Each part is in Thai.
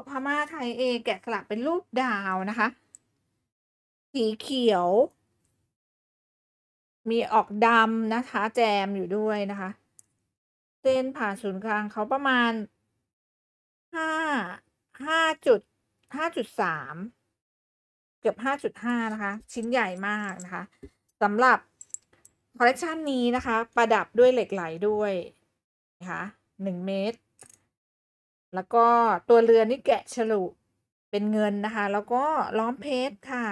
กพม่าไทยเอแกะสลักเป็นรูปดาวนะคะ สีเขียว มีออกดำนะคะแจมอยู่ด้วยนะคะ เส้นผ่านศูนย์กลางเขาประมาณห้าห้าจุดห้าจุดสามเกือบห้าจุดห้านะคะ ชิ้นใหญ่มากนะคะสำหรับ คอลเลคชันนี้นะคะ ประดับด้วยเหล็กไหลด้วย นะคะหนึ่งเมตรแล้วก็ตัวเรือนี่แกะฉลุเป็นเงินนะคะ แล้วก็ล้อมเพชรค่ะ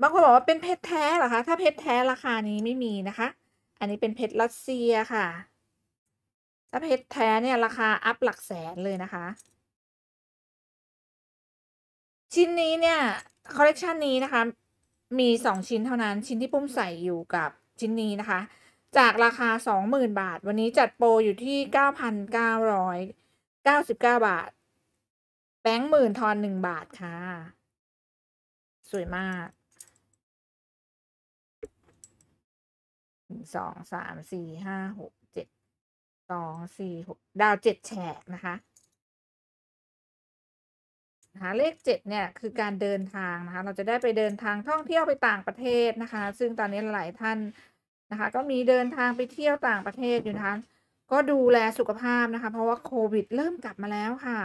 บางคนบอกว่าเป็นเพชรแท้เหรอคะ ถ้าเพชรแท้ราคานี้ไม่มีนะคะ อันนี้เป็นเพชรรัสเซียค่ะ ถ้าเพชรแท้เนี่ยราคาอัพหลักแสนเลยนะคะ ชิ้นนี้เนี่ยคอลเลกชันนี้นะคะ มีสองชิ้นเท่านั้น ชิ้นที่ปุ้มใส่อยู่กับชิ้นนี้นะคะจากราคา 20,000 บาท วันนี้จัดโปรอยู่ที่ 9,999 บาทแบงค์หมื่นทอนหนึ่งบาทค่ะ สวยมากสองสามสี่ห้าหกเจ็ดสองสี่หกดาวเจ็ดแฉกนะคะหาเลขเจ็ดเนี่ยคือการเดินทางนะคะ เราจะได้ไปเดินทางท่องเที่ยวไปต่างประเทศนะคะ ซึ่งตอนนี้หลายท่านะคะ ก็มีเดินทางไปเที่ยวต่างประเทศอยู่นะคะ ก็ดูแลสุขภาพนะคะ เพราะว่าโควิดเริ่มกลับมาแล้วค่ะ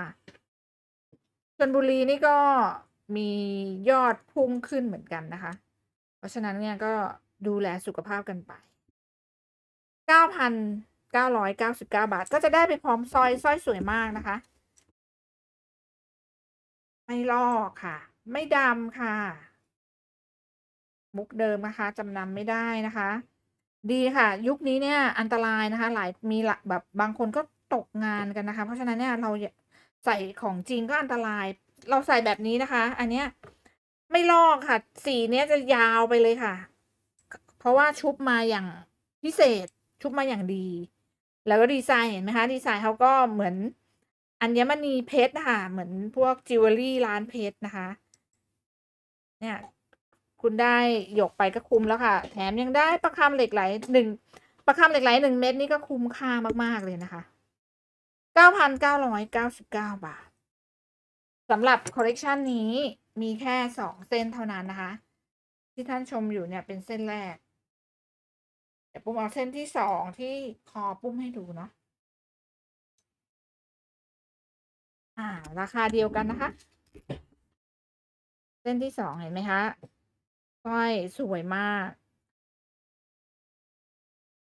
ชนบุรีนี่ก็มียอดพุ่งขึ้นเหมือนกันนะคะ เพราะฉะนั้นเนี่ยก็ดูแลสุขภาพกันไปเเเกกก้้้าาพันรอย้าสิบาท ก็จะได้ไปพร้อมสร้อยสร้อยสวยมากนะคะ ไม่ลอกค่ะ ไม่ดำค่ะ มุกเดิมนะคะจำนำไม่ได้นะคะดีค่ะ ยุคนี้เนี่ยอันตรายนะคะ หลายมีหลแบบบางคนก็ตกงานกันนะคะ เพราะฉะนั้นเนี่ยเราาใส่ของจริงก็อันตราย เราใส่แบบนี้นะคะ อันเนี้ย ไม่ลอกค่ะ สีเนี้ยจะยาวไปเลยค่ะ เพราะว่าชุบมาอย่างพิเศษ ชุบมาอย่างดี แล้วก็ดีไซน์เห็นไหมคะดีไซน์เขาก็เหมือน อัญมณีเพชรนะคะเหมือนพวกจิวเวลรี่ร้านเพชรนะคะ เนี่ยคุณได้ หยกไป ก็ คุ้มแล้วค่ะ แถมยังได้ประคำเหล็กไหลหนึ่ง ประคำเหล็กไหลหนึ่งเม็ดนี่ก็คุ้มค่ามากๆเลยนะคะ 9,999 บาทสำหรับคอลเลกชันนี้มีแค่สองเส้นเท่านั้นนะคะ ที่ท่านชมอยู่เนี่ยเป็นเส้นแรกเดี๋ยวปุ้มเอาเส้นที่สองที่คอปุ้ม ให้ดู เนาะอ่า ราคาเดียวกันนะคะ เส้นที่สองเห็นไหมคะก้อยสวยมาก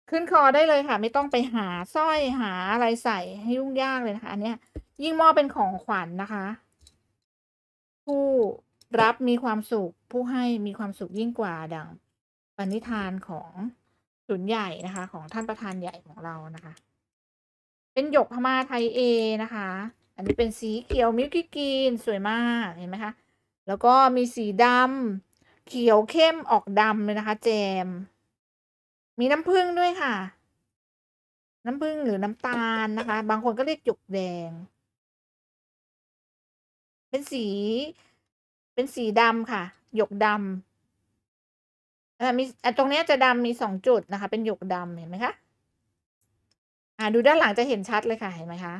ขึ้นคอได้เลยค่ะ ไม่ต้องไปหาสร้อยหาอะไรใส่ให้ยุ่งยากเลยนะคะอันเนี้ย ยิ่งมอเป็นของขวัญนนะคะ ผู้รับมีความสุขผู้ให้มีความสุขยิ่งกว่าดังปณิธานของศูนย์ใหญ่ นะคะ ของท่านประธานใหญ่ของเรานะคะ เป็นหยกพม่าไทยเอนะคะ อันนี้เป็นสีเขียวมิลกี้กรีนสวยมากเห็นไหมคะแล้วก็มีสีดำเขียวเข้มออกดำเลยนะคะแจม มีน้ำผึ้งด้วยค่ะ น้ำผึ้งหรือน้ำตาลนะคะ บางคนก็เรียกจุกแดง เป็นสี เป็นสีดำค่ะ หยกดำอ่ามี ตรงนี้จะดำมีสองจุดนะคะ เป็นหยกดำเห็นไหมคะ อ่าดูด้านหลังจะเห็นชัดเลยค่ะ เห็นไหมคะ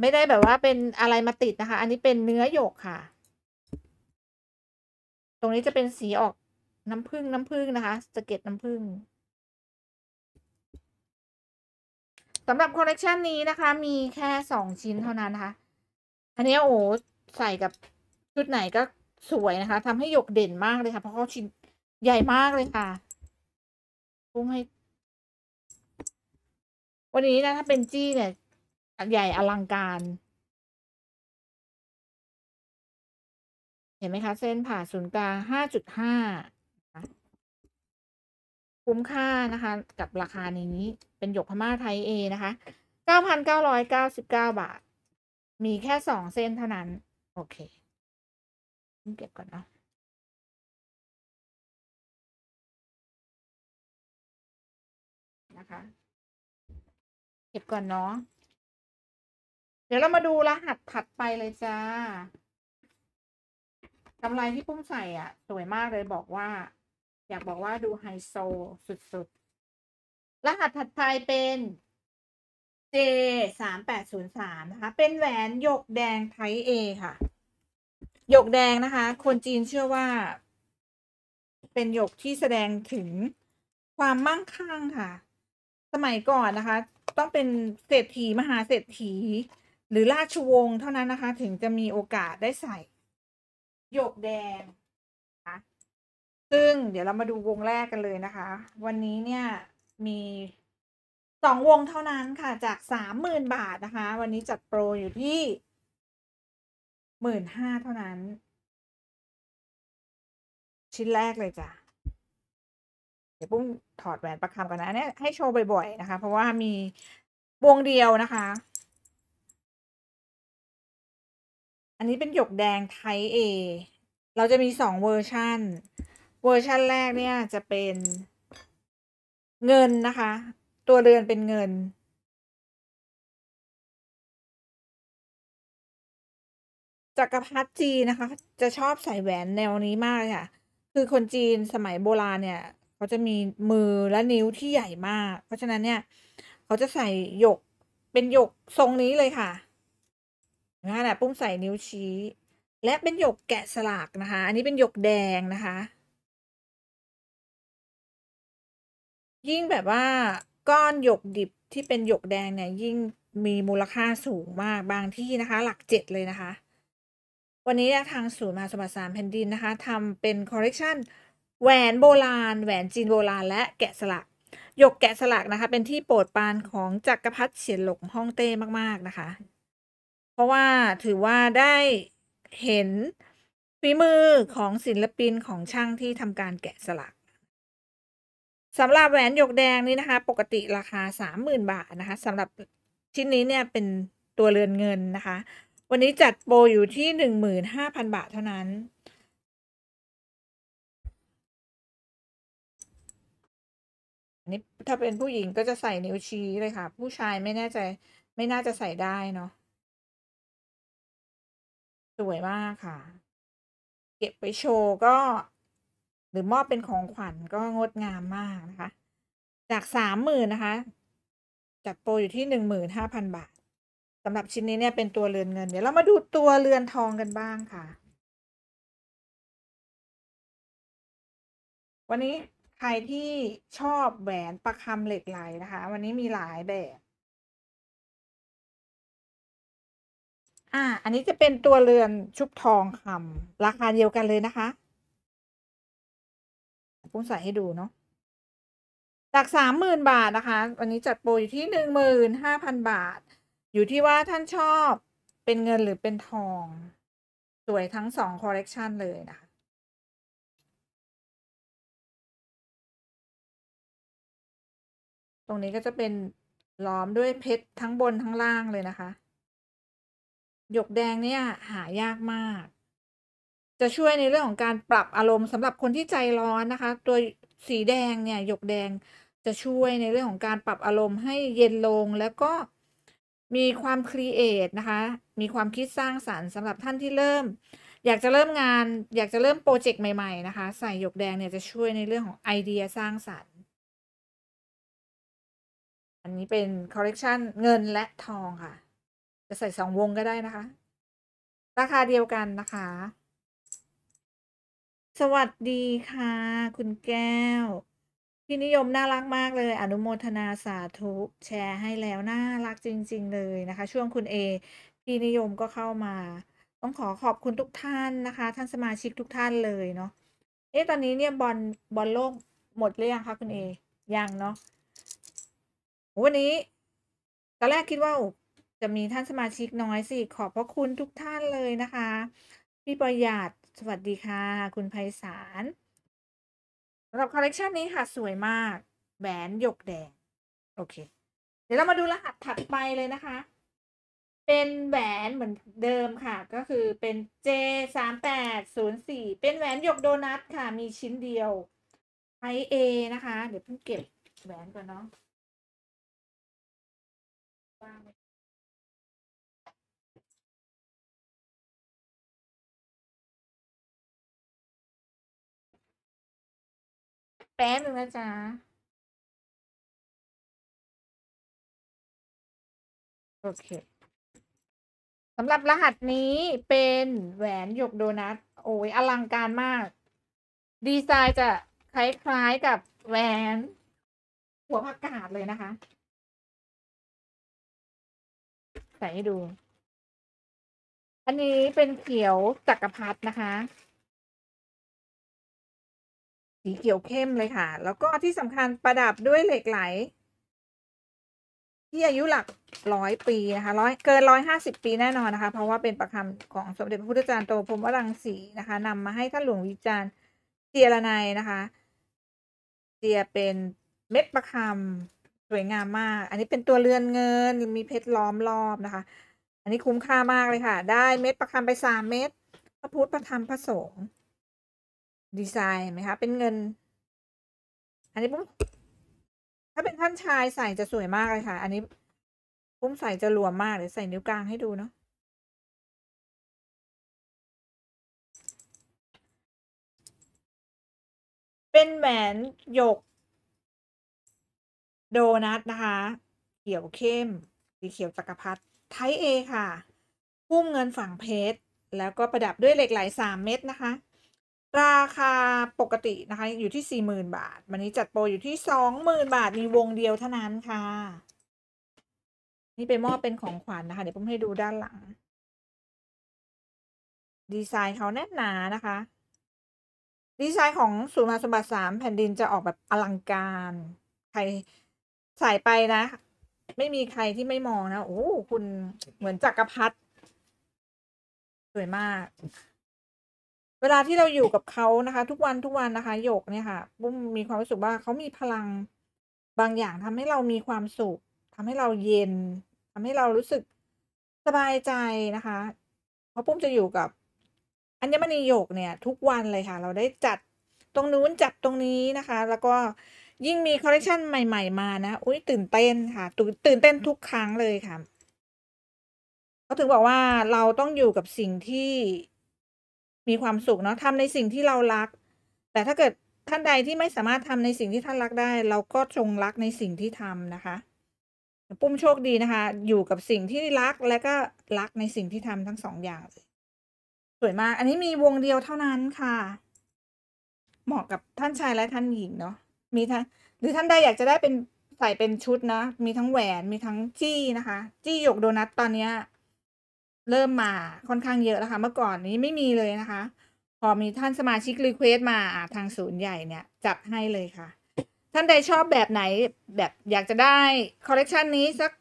ไม่ได้แบบว่าเป็นอะไรมาติดนะคะ อันนี้เป็นเนื้อหยกค่ะตรงนี้จะเป็นสีออกน้ำผึ้ง น้ำผึ้งนะคะ สเก็ตน้ำผึ้ง สำหรับคอลเลกชันนี้นะคะ มีแค่สองชิ้นเท่านั้นนะคะ อันนี้โอ้ใส่กับชุดไหนก็สวยนะคะทำให้หยกเด่นมากเลยค่ะ เพราะเขาชิ้นใหญ่มากเลยค่ะพุ่งให้ วันนี้นะถ้าเป็นจี้เนี่ยใหญ่อลังการเห็นไหมคะ เส้นผ่าศูนย์กลางห้าจุดห้าคุ้มค่านะคะ กับราคานี้เป็นหยกพม่าไทยเอนะคะเก้าพันเก้าร้อยเก้าสิบเก้าบาท มีแค่สองเส้นเท่านั้น โอเค เก็บก่อนเนาะ นะคะ เก็บก่อนเนาะ เดี๋ยวเรามาดูรหัสถัดไปเลยจ้ากำไรที่ปุ้มใส่อ่ะ สวยมากเลยบอกว่า อยากบอกว่าดูไฮโซสุดๆรหัสถัดไปเป็น J สามแปดศูนย์สามนะคะ เป็นแหวนหยกแดงไทเอค่ะหยกแดงนะคะ คนจีนเชื่อว่า เป็นหยกที่แสดงถึงความมั่งคั่งค่ะ สมัยก่อนนะคะ ต้องเป็นเศรษฐีมหาเศรษฐี หรือราชวงศ์เท่านั้นนะคะ ถึงจะมีโอกาสได้ใส่หยกแดงนะซึ่งเดี๋ยวเรามาดูวงแรกกันเลยนะคะ วันนี้เนี่ยมีสองวงเท่านั้นค่ะจากสามหมื่นบาทนะคะ วันนี้จัดโปรอยู่ที่หมื่นห้าเท่านั้น ชิ้นแรกเลยจ้ะเดี๋ยวปุ้มถอดแหวนประคำก่อนนะเนี่ยให้โชว์บ่อยๆ นะคะ เพราะว่ามีวงเดียวนะคะอันนี้เป็นหยกแดงไทเอ เราจะมีสองเวอร์ชันเวอร์ชันแรกเนี่ยจะเป็นเงินนะคะ ตัวเรือนเป็นเงินจักรพรรดิจีนะคะ จะชอบใส่แหวนแนวนี้มากค่ะ คือคนจีนสมัยโบราณเนี่ย เขาจะมีมือและนิ้วที่ใหญ่มาก เพราะฉะนั้นเนี่ย เขาจะใส่หยกเป็นหยกทรงนี้เลยค่ะนะคะนะปุ้มใส่นิ้วชี้ และเป็นหยกแกะสลักนะคะอันนี้เป็นหยกแดงนะคะ ยิ่งแบบว่าก้อนหยกดิบที่เป็นหยกแดงเนี่ยยิ่งมีมูลค่าสูงมากบางที่นะคะ หลักเจ็ดเลยนะคะ วันนี้ทางศูนย์มาสมบัติสามแผ่นดินนะคะทำเป็นคอลเลกชันแหวนโบราณ แหวนจีนโบราณ และแกะสลักหยกแกะสลักนะคะ เป็นที่โปรดปานของจักรพรรดิเฉียนหลงฮ่องเต้มากๆนะคะเพราะว่าถือว่าได้เห็นฝีมือของศิลปินของช่างที่ทำการแกะสลักสำหรับแหวนหยกแดงนี้นะคะ ปกติราคาสามหมื่นบาทนะคะสำหรับชิ้นนี้เนี่ยเป็นตัวเรือนเงินนะคะ วันนี้จัดโปรอยู่ที่หหหนนึ่่งมื้าพันบาทเท่านั้นอันนี้ถ้าเป็นผู้หญิงก็จะใส่นิ้วชี้เลยค่ะ ผู้ชายไม่แน่ใจไม่น่าจะใส่ได้เนาะสวยมากค่ะ เก็บไปโชว์ก็หรือมอบเป็นของขวัญก็งดงามมากนะคะ จากสามหมื่นนะคะจัดโปรอยู่ที่หนึ่งหมื่นห้าพันบาทสำหรับชิ้นนี้เนี่ยเป็นตัวเรือนเงินเดี๋ยวเรามาดูตัวเรือนทองกันบ้างค่ะ วันนี้ใครที่ชอบแหวนประคำเหล็กไหลนะคะ วันนี้มีหลายแบบอ่า อันนี้จะเป็นตัวเรือนชุบทองคำราคาเดียวกันเลยนะคะ ปุ้งใส่ให้ดูเนาะ จากสามหมื่นบาทนะคะ วันนี้จัดโปรอยู่ที่หนึ่งหมื่นห้าพันบาท อยู่ที่ว่าท่านชอบเป็นเงินหรือเป็นทอง สวยทั้งสองคอลเลกชันเลยนะคะ ตรงนี้ก็จะเป็นล้อมด้วยเพชรทั้งบนทั้งล่างเลยนะคะหยกแดงเนี่ยหายากมาก จะช่วยในเรื่องของการปรับอารมณ์สำหรับคนที่ใจร้อนนะคะตัวสีแดงเนี่ยหยกแดงจะช่วยในเรื่องของการปรับอารมณ์ให้เย็นลงแล้วก็มีความครีเอทนะคะมีความคิดสร้างสารรค์สำหรับท่านที่เริ่มอยากจะเริ่มงาน อยากจะเริ่มโปรเจกต์ใหม่ๆ นะคะ ใส่หยกแดงเนี่ยจะช่วยในเรื่องของไอเดียสร้างสารรค์ อันนี้เป็นคอลเลกชันเงินและทองค่ะจะใส่สองวงก็ได้นะคะ ราคาเดียวกันนะคะ สวัสดีค่ะ คุณแก้ว พี่นิยมน่ารักมากเลย อนุโมทนาสาธุแชร์ให้แล้ว น่ารักจริง ๆ เลยนะคะ ช่วงคุณเอ พี่นิยมก็เข้ามา ต้องขอขอบคุณทุกท่านนะคะ ท่านสมาชิกทุกท่านเลยเนาะเอ๊ะตอนนี้เนี่ยบอลบอลโลกหมดหรือยังคะคุณเอยังเนาะวันนี้ตอนแรกคิดว่าจะมีท่านสมาชิกน้อยสิขอบพระคุณทุกท่านเลยนะคะ พี่ประหยัดสวัสดีค่ะคุณไพศาลสำหรับคอลเลกชันนี้ค่ะสวยมาก แหวนหยกแดง โอเค เดี๋ยวเรามาดูรหัสถัดไปเลยนะคะ เป็นแหวนเหมือนเดิมค่ะ ก็คือเป็น J 3 8 0 4เป็นแหวนหยกโดนัทค่ะ มีชิ้นเดียวไซส์ A นะคะ เดี๋ยวเพิ่งเก็บแหวนก่อนเนาะแป๊บนึงนะจ๊ะโอเค สำหรับรหัสนี้เป็นแหวนหยกโดนัทโอ้ยอลังการมาก ดีไซน์จะคล้าย ๆ กับแหวน หัวผักกาดเลยนะคะ ใส่ให้ดู อันนี้เป็นเขียวจักรพรรดินะคะสีเขียวเข้มเลยค่ะ แล้วก็ที่สำคัญประดับด้วยเหล็กไหล ที่อายุหลักร้อยปีนะคะร้อยเกินร้อยห้าสิบปีแน่นอนนะคะ เพราะว่าเป็นประคำของสมเด็จพระพุทธจารย์โตพรมวรังสีนะคะนำมาให้ท่านหลวงวิจารณ์เจียรนายนะคะเจียเป็นเม็ดประคำสวยงามมาก อันนี้เป็นตัวเรือนเงิน มีเพชรล้อมรอบนะคะ อันนี้คุ้มค่ามากเลยค่ะ ได้เม็ดประคำไปสามเม็ดพระพุทธประธรรมพระสงฆ์ดีไซน์ไหมคะ เป็นเงิน อันนี้ปุ้มถ้าเป็นท่านชายใส่จะสวยมากเลยค่ะ อันนี้ ปุ้ม ใส่จะหลวมมากเดี๋ยวใส่นิ้วกลางให้ดูเนาะ เป็นแหวนหยก โดนัทนะคะ เขียวเข้ม สีเขียวจักรพรรดิไทยเอค่ะ พุ่มเงินฝั่งเพชร แล้วก็ประดับด้วยเหล็กไหลสามเม็ดนะคะราคาปกตินะคะ อยู่ที่สี่หมื่นบาทวันนี้จัดโปรอยู่ที่สองหมื่นบาทมีวงเดียวเท่านั้นค่ะ นี่เป็นหม้อเป็นของขวัญนนะคะ เดี๋ยวผมให้ดูด้านหลัง ดีไซน์เขาแน่นหนานะคะ ดีไซน์ของสูมาสมบัติสามแผ่นดินจะออกแบบอลังการ ใครใส่ไปนะ ไม่มีใครที่ไม่มองนะโอ้คุณเหมือนจักรพรรดิสวยมากเวลาที่เราอยู่กับเขานะคะ ทุกวันทุกวันนะคะโยกเนี่ยค่ะบุ้มมีความรู้สึกว่าเขามีพลังบางอย่างทำให้เรามีความสุข ทำให้เราเย็น ทำให้เรารู้สึกสบายใจนะคะเพราะปุ้มจะอยู่กับอัญมณีโยกเนี่ย ทุกวันเลยค่ะ เราได้จัดตรงนู้นจับตรงนี้นะคะ แล้วก็ยิ่งมีคอลเลคชันใหม่ๆมานะอุ้ยตื่นเต้นค่ะ ตื่นเต้นทุกครั้งเลยค่ะเขาถึงบอกว่าเราต้องอยู่กับสิ่งที่มีความสุขเนาะทำในสิ่งที่เรารัก แต่ถ้าเกิดท่านใดที่ไม่สามารถทำในสิ่งที่ท่านรักได้เราก็จงรักในสิ่งที่ทำนะคะ ปุ้มโชคดีนะคะ อยู่กับสิ่งที่รักและก็รักในสิ่งที่ทำทั้งสองอย่างสวยมากอันนี้มีวงเดียวเท่านั้นค่ะ เหมาะกับท่านชายและท่านหญิงเนาะมีท่านหรือท่านใดอยากจะได้เป็นใส่เป็นชุดนะมีทั้งแหวนมีทั้งจี้นะคะ จี้หยกโดนัทตอนเนี้ยเริ่มมาค่อนข้างเยอะแล้วค่ะเมื่อก่อนนี้ไม่มีเลยนะคะ พอมีท่านสมาชิกรีเควสมาทางศูนย์ใหญ่เนี่ย จัดให้เลยค่ะ ท่านใดชอบแบบไหนแบบอยากจะได้คอลเลกชันนี้สัก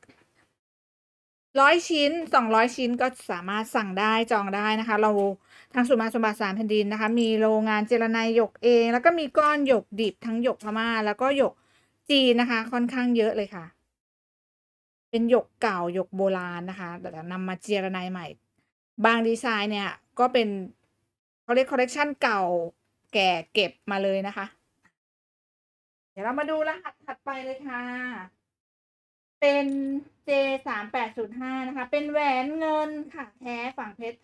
ร้อยชิ้นสองร้อยชิ้นก็สามารถสั่งได้จองได้นะคะ เราทางสุมาสมบัติสามแผ่นดินนะคะ มีโรงงานเจรนายยกเอง แล้วก็มีก้อนหยกดิบทั้งหยกพม่าแล้วก็หยกจีนนะคะค่อนข้างเยอะเลยค่ะเป็นหยกเก่าหยกโบราณนะคะ แต่นำมาเจรนายใหม่ บางดีไซน์เนี่ย ก็เป็นเขาเรียกคอลเลกชันเก่าแก่เก็บมาเลยนะคะ เดี๋ยวเรามาดูรหัสถัดไปเลยค่ะ เป็น J สามแปดศูนย์ห้านะคะ เป็นแหวนเงินค่ะแท้ฝั่งเพชร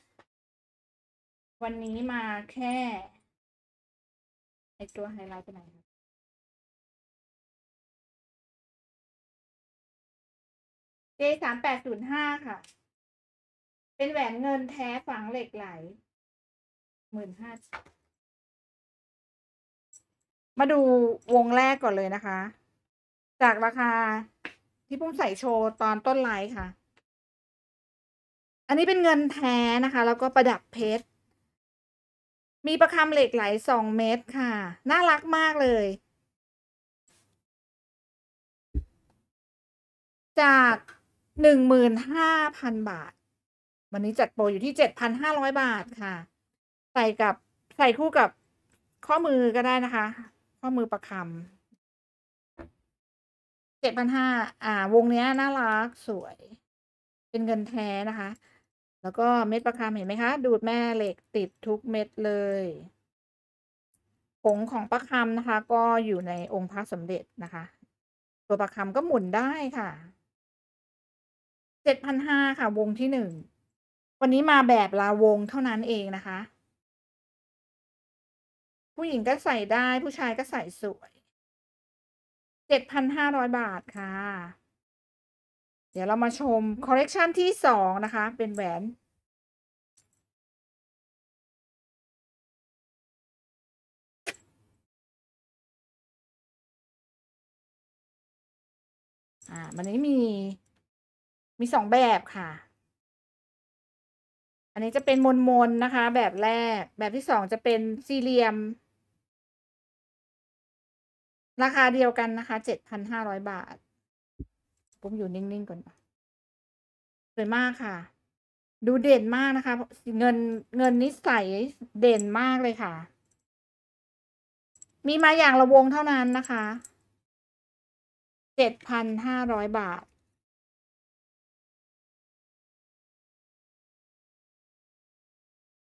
วันนี้มาแค่ ไอตัวไฮไลท์ไปนไหน J สามแปดศูนย์ห้าค่ะ เป็นแหวนเงินแท้ ฝังเหล็กไหลหมื่นห้า มาดูวงแรกก่อนเลยนะคะ จากราคาที่พุ่มใส่โชว์ตอนต้นไลฟ์ค่ะ อันนี้เป็นเงินแท้นะคะ แล้วก็ประดับเพชร มีประคำเหล็กไหลสองเมตรค่ะ น่ารักมากเลย จากหนึ่งหมื่นห้าพันบาท วันนี้จัดโปรอยู่ที่เจ็ดพันห้าร้อยบาทค่ะ ใส่กับใส่คู่กับข้อมือก็ได้นะคะ ข้อมือประคำเจ็ดพันห้าอ่า วงเนี้ยน่ารักสวย เป็นเงินแท้นะคะ แล้วก็เม็ดประคำเห็นไหมคะ ดูดแม่เหล็กติดทุกเม็ดเลยผงของประคำนะคะ ก็อยู่ในองค์พระสมเด็จนะคะ ตัวประคำก็หมุนได้ค่ะเจ็ดพันห้าค่ะวงที่หนึ่ง วันนี้มาแบบลาวงเท่านั้นเองนะคะ ผู้หญิงก็ใส่ได้ผู้ชายก็ใส่สวยเจ็ดพันห้าร้อยบาทค่ะ เดี๋ยวเรามาชมคอลเลกชันที่สองนะคะเป็นแหวน อ่า วันนี้มีมีสองแบบค่ะ อันนี้จะเป็น มนมนนะคะ แบบแรก แบบที่สองจะเป็นสี่เหลี่ยม ราคาเดียวกันนะคะเจ็ดพันห้าร้อยบาท ผมอยู่นิ่ง ๆ ก่อนสวยมากค่ะ ดูเด่นมากนะคะ เงินเงินนิสัยเด่นมากเลยค่ะ มีมาอย่างละวงเท่านั้นนะคะ เจ็ดพันห้าร้อยบาท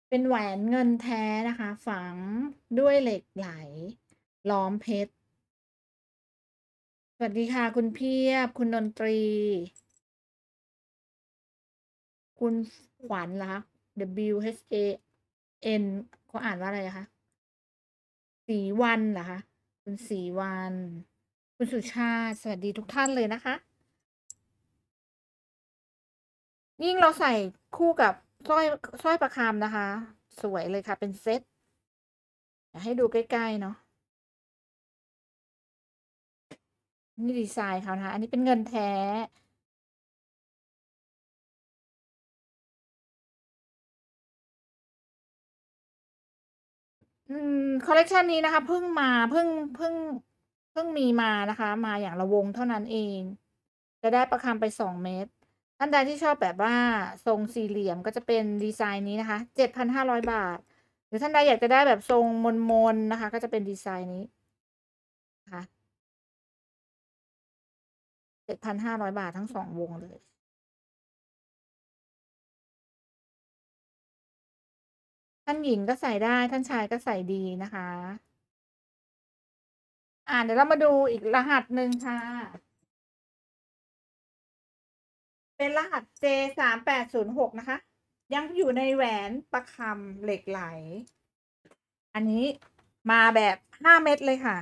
เป็นแหวนเงินแท้นะคะ ฝังด้วยเหล็กไหล ล้อมเพชรสวัสดีค่ะคุณเพียบ คุณดนตรี คุณขวัญละ W H A N เขาอ่านว่าอะไรคะสีวันเหรอคะ คุณสีวัน คุณสุชาติ สวัสดีทุกท่านเลยนะคะยิ่งเราใส่คู่กับสร้อยสร้อยประคำนะคะ สวยเลยค่ะ เป็นเซ็ตให้ดูใกล้ ๆ เนาะนี่ ดีไซน์เขานะะอันนี้เป็นเงินแท้คอลเลกชันนี้นะคะ เพิ่งมาเพิ่งเพิ่ง เพิ่งมีมานะคะ มาอย่างละวงเท่านั้นเอง จะได้ประคำไปสองเมตรท่านใดที่ชอบแบบว่าทรงสี่เหลี่ยมก็จะเป็นดีไซน์นี้นะคะเจ็ดพันห้าร้อยบาท หรือท่านใดอยากจะได้แบบทรงมนมนนะคะ ก็จะเป็นดีไซน์นี้นะคะเจ็ดพันห้าร้อยบาททั้งสองวงเลย ท่านหญิงก็ใส่ได้ ท่านชายก็ใส่ดีนะคะ อ่าเดี๋ยวเรามาดูอีกรหัสหนึ่งค่ะเป็นรหัส J สามแปดศูนย์หกนะคะ ยังอยู่ในแหวนประคำเหล็กไหล อันนี้มาแบบห้าเม็ดเลยค่ะ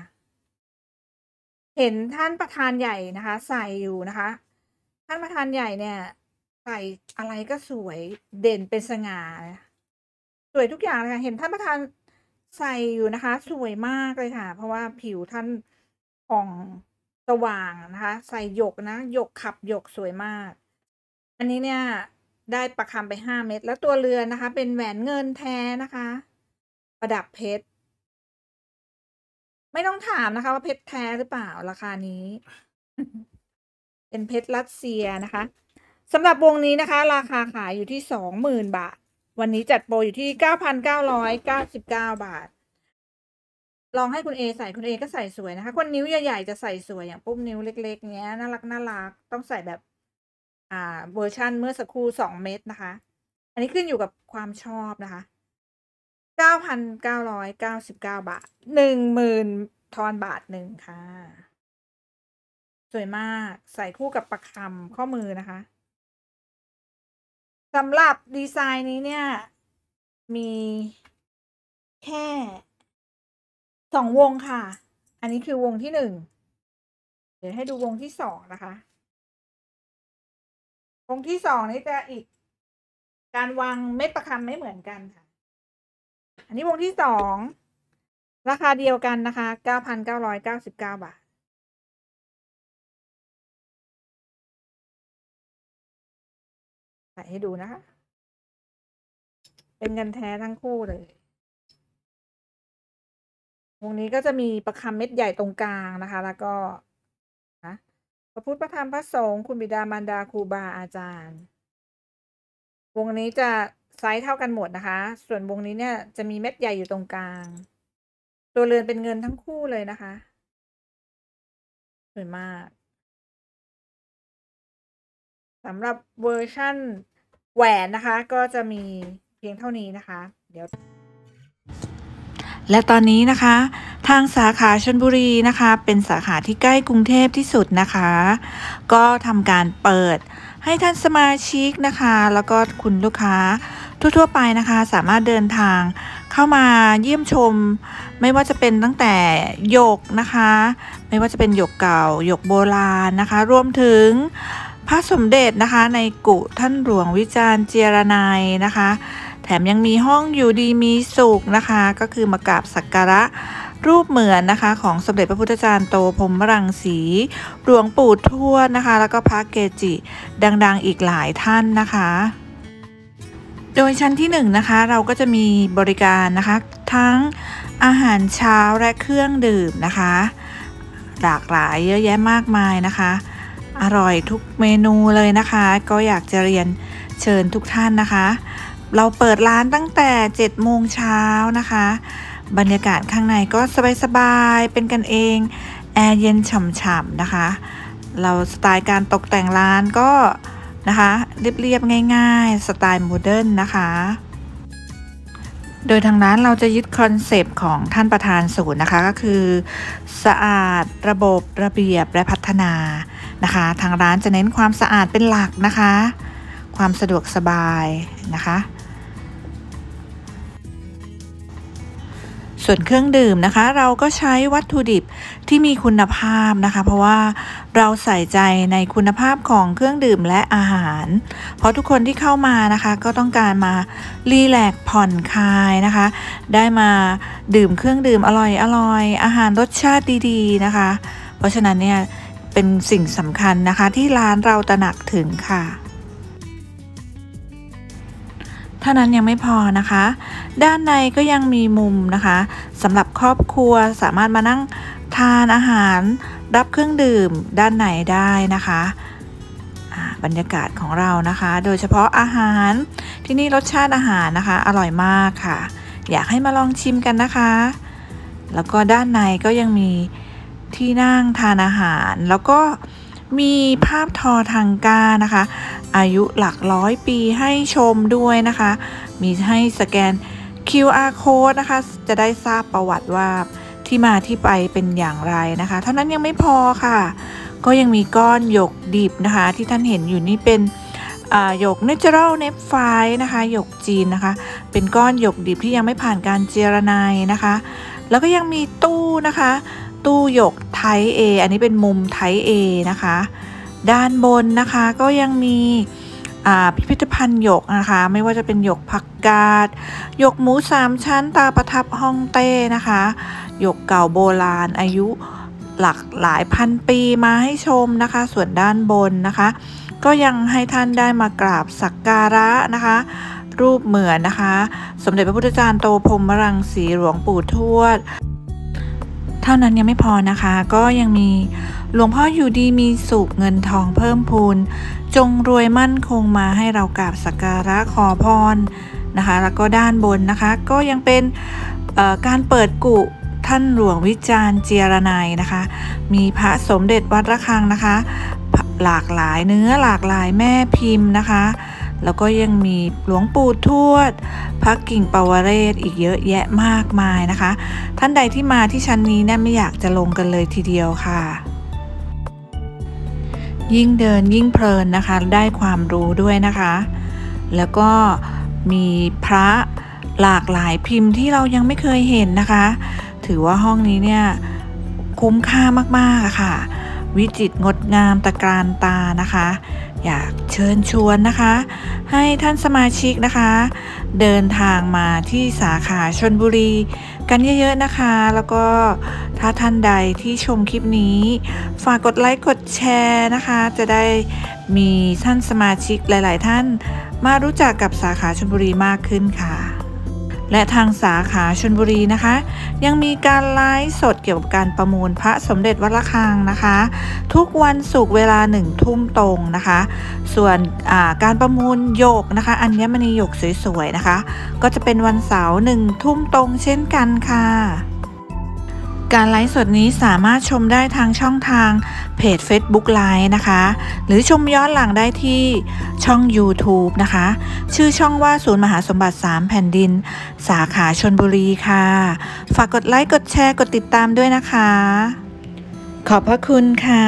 เห็นท่านประธานใหญ่นะคะ ใส่อยู่นะคะ ท่านประธานใหญ่เนี่ย ใส่อะไรก็สวยเด่นเป็นสง่าสวยทุกอย่างเลยค่ะเห็นท่านประธานใส่อยู่นะคะ สวยมากเลยค่ะเพราะว่าผิวท่านผ่อง สว่างนะคะ ใส่หยก นะ หยกขับหยกสวยมากอันนี้เนี่ยได้ประคำไปห้าเม็ดแล้วตัวเรือนะคะ เป็นแหวนเงินแท้นะคะ ประดับเพชรไม่ต้องถามนะคะ ว่าเพชรแท้หรือเปล่าราคานี้ เป็นเพชรรัสเซียนะคะสำหรับวงนี้นะคะ ราคาขายอยู่ที่สองหมื่นบาท วันนี้จัดโปรอยู่ที่เก้าพันเก้าร้อยเก้าสิบเก้าบาท ลองให้คุณเอใส่ คุณเอก็ใส่สวยนะคะคนนิ้วใหญ่ ๆ จะใส่สวยอย่างปุ้มนิ้วเล็กๆเงี้ยน่ารักน่ารักต้องใส่แบบ่าเวอร์ชันเมื่อสักครู่สองเม็ดนะคะ อันนี้ขึ้นอยู่กับความชอบนะคะ เก้าพันเก้าร้อยเก้าสิบเก้าบาท หนึ่งหมื่นทอนบาทหนึ่งค่ะ สวยมากใส่คู่กับประคำข้อมือนะคะ สำหรับดีไซน์นี้เนี่ย มีแค่สองวงค่ะ อันนี้คือวงที่หนึ่ง เดี๋ยวให้ดูวงที่สองนะคะองค์ที่สองนี่จะอีกการวางเม็ดประคำไม่เหมือนกันค่ะ อันนี้องค์ที่สองราคาเดียวกันนะคะเก้าพันเก้าร้อยเก้าสิบเก้าบาท ใส่ให้ดูนะคะ เป็นเงินแท้ทั้งคู่เลย วงนี้ก็จะมีประคำเม็ดใหญ่ตรงกลางนะคะ แล้วก็พระพุทธพระธรรมพระสงฆ์คุณบิดามารดาครูบาอาจารย์ วงนี้จะไซส์เท่ากันหมดนะคะ ส่วนวงนี้เนี่ยจะมีเม็ดใหญ่อยู่ตรงกลาง ตัวเรือนเป็นเงินทั้งคู่เลยนะคะ สวยมากสำหรับเวอร์ชั่นแหวนนะคะ ก็จะมีเพียงเท่านี้นะคะ เดี๋ยวและตอนนี้นะคะทางสาขาชนบุรีนะคะ เป็นสาขาที่ใกล้กรุงเทพที่สุดนะคะ ก็ทำการเปิดให้ท่านสมาชิกนะคะ แล้วก็คุณลูกค้าทั่วๆไปนะคะสามารถเดินทางเข้ามาเยี่ยมชม ไม่ว่าจะเป็นตั้งแต่หยกนะคะ ไม่ว่าจะเป็นหยกเก่าหยกโบราณนะคะรวมถึงพระสมเด็จนะคะ ในกุท่านหลวงวิจารณ์เจรนายนะคะแถมยังมีห้องอยู่ดีมีสุขนะคะ ก็คือมากราบสักการะรูปเหมือนนะคะ ของสมเด็จพระพุทธจารย์โตพรมรังสีหลวงปู่ทวดนะคะ แล้วก็พระเกจิดังๆอีกหลายท่านนะคะ โดยชั้นที่1นนะคะเราก็จะมีบริการนะคะ ทั้งอาหารเช้าและเครื่องดื่มนะคะ หลากหลายเยอะแยะมากมายนะคะ อร่อยทุกเมนูเลยนะคะ ก็อยากจะเรียนเชิญทุกท่านนะคะเราเปิดร้านตั้งแต่7โมงเช้านะคะ บรรยากาศข้างในก็สบายๆ เป็นกันเอง แอร์เย็นฉ่ำๆนะคะ เราสไตล์การตกแต่งร้านก็นะคะเรียบๆง่ายๆ สไตล์โมเดิร์นนะคะ โดยทางร้านเราจะยึดคอนเซปต์ของท่านประธานศูนย์นะคะก็คือ สะอาดระบบระเบียบและพัฒนานะคะ ทางร้านจะเน้นความสะอาดเป็นหลักนะคะ ความสะดวกสบายนะคะส่วนเครื่องดื่มนะคะ เราก็ใช้วัตถุดิบที่มีคุณภาพนะคะ เพราะว่าเราใส่ใจในคุณภาพของเครื่องดื่มและอาหาร เพราะทุกคนที่เข้ามานะคะ ก็ต้องการมารีแลกผ่อนคลายนะคะ ได้มาดื่มเครื่องดื่มอร่อยอร่อยอาหารรสชาติดีๆนะคะ เพราะฉะนั้นเนี่ยเป็นสิ่งสำคัญนะคะที่ร้านเราตระหนักถึงค่ะท่านั้นยังไม่พอนะคะด้านในก็ยังมีมุมนะคะสำหรับครอบครัวสามารถมานั่งทานอาหาร รับเครื่องดื่มด้านในได้นะคะบรรยากาศของเรานะคะโดยเฉพาะอาหารที่นี่รสชาติอาหารนะคะ อร่อยมากค่ะ อยากให้มาลองชิมกันนะคะ แล้วก็ด้านในก็ยังมีที่นั่งทานอาหาร แล้วก็มีภาพทอทางกานะคะ อายุหลักร้อยปีให้ชมด้วยนะคะ มีให้สแกน QR code นะคะ จะได้ทราบประวัติว่าที่มาที่ไปเป็นอย่างไรนะคะ เท่านั้นยังไม่พอค่ะ ก็ยังมีก้อนหยกดิบนะคะ ที่ท่านเห็นอยู่นี่เป็นหยกเนเจอรัลเนฟไฟนะคะหยกจีนนะคะ เป็นก้อนหยกดิบที่ยังไม่ผ่านการเจรไนนะคะ แล้วก็ยังมีตู้นะคะตู้หยกไทเออันนี้เป็นมุมไทเอนะคะ ด้านบนนะคะก็ยังมีพิพิธภัณฑ์หยกนะคะไม่ว่าจะเป็นหยกผักกาดหยกหมูสามชั้นตาประทับฮ่องเต้นะคะหยกเก่าโบราณ อายุหลักหลายพันปีมาให้ชมนะคะส่วนด้านบนนะคะก็ยังให้ท่านได้มากราบสักการะนะคะรูปเหมือนนะคะ สมเด็จพระพุทธจารย์โตพรมรังสีหลวงปู่ทวดเท่านั้นยังไม่พอนะคะก็ยังมีหลวงพ่ออยู่ดีมีสุขเงินทองเพิ่มพูน จงรวยมั่นคงมาให้เรากราบสักการะขอพรนะคะ แล้วก็ด้านบนนะคะก็ยังเป็นการเปิดกุท่านหลวงวิจารณ์เจียรนายนะคะ มีพระสมเด็จวัดระฆังนะคะ หลากหลายเนื้อหลากหลายแม่พิมพ์นะคะแล้วก็ยังมีหลวงปู่ทวด พระกิ่งปาวเรศอีกเยอะแยะมากมายนะคะ ท่านใดที่มาที่ชั้นนี้เนี่ยไม่อยากจะลงกันเลยทีเดียวค่ะ ยิ่งเดินยิ่งเพลินนะคะ ได้ความรู้ด้วยนะคะ แล้วก็มีพระหลากหลายพิมพ์ที่เรายังไม่เคยเห็นนะคะ ถือว่าห้องนี้เนี่ยคุ้มค่ามาก ๆ ค่ะ วิจิตรงดงามตะการตา นะคะอยากเชิญชวนนะคะ ให้ท่านสมาชิกนะคะ เดินทางมาที่สาขาชนบุรีกันเยอะๆนะคะ แล้วก็ถ้าท่านใดที่ชมคลิปนี้ ฝากกดไลค์ กดแชร์นะคะ จะได้มีท่านสมาชิกหลายๆท่านมารู้จักกับสาขาชนบุรีมากขึ้นค่ะและทางสาขาชนบุรีนะคะ ยังมีการไลฟ์สดเกี่ยวกับการประมูลพระสมเด็จวัดระฆังนะคะ ทุกวันศุกร์เวลาหนึ่งทุ่มตรงนะคะ ส่วนการประมูลโยกนะคะอัญมณีโยกสวยๆนะคะ ก็จะเป็นวันเสาร์หนึ่งทุ่มตรงเช่นกันค่ะการไลฟ์สดนี้สามารถชมได้ทางช่องทางเพจ Facebook Live นะคะ หรือชมย้อนหลังได้ที่ช่อง YouTube นะคะ ชื่อช่องว่าศูนย์มหาสมบัติ 3 แผ่นดิน สาขาชนบุรีค่ะ ฝากกดไลค์กดแชร์ กดติดตามด้วยนะคะ ขอบพระคุณค่ะ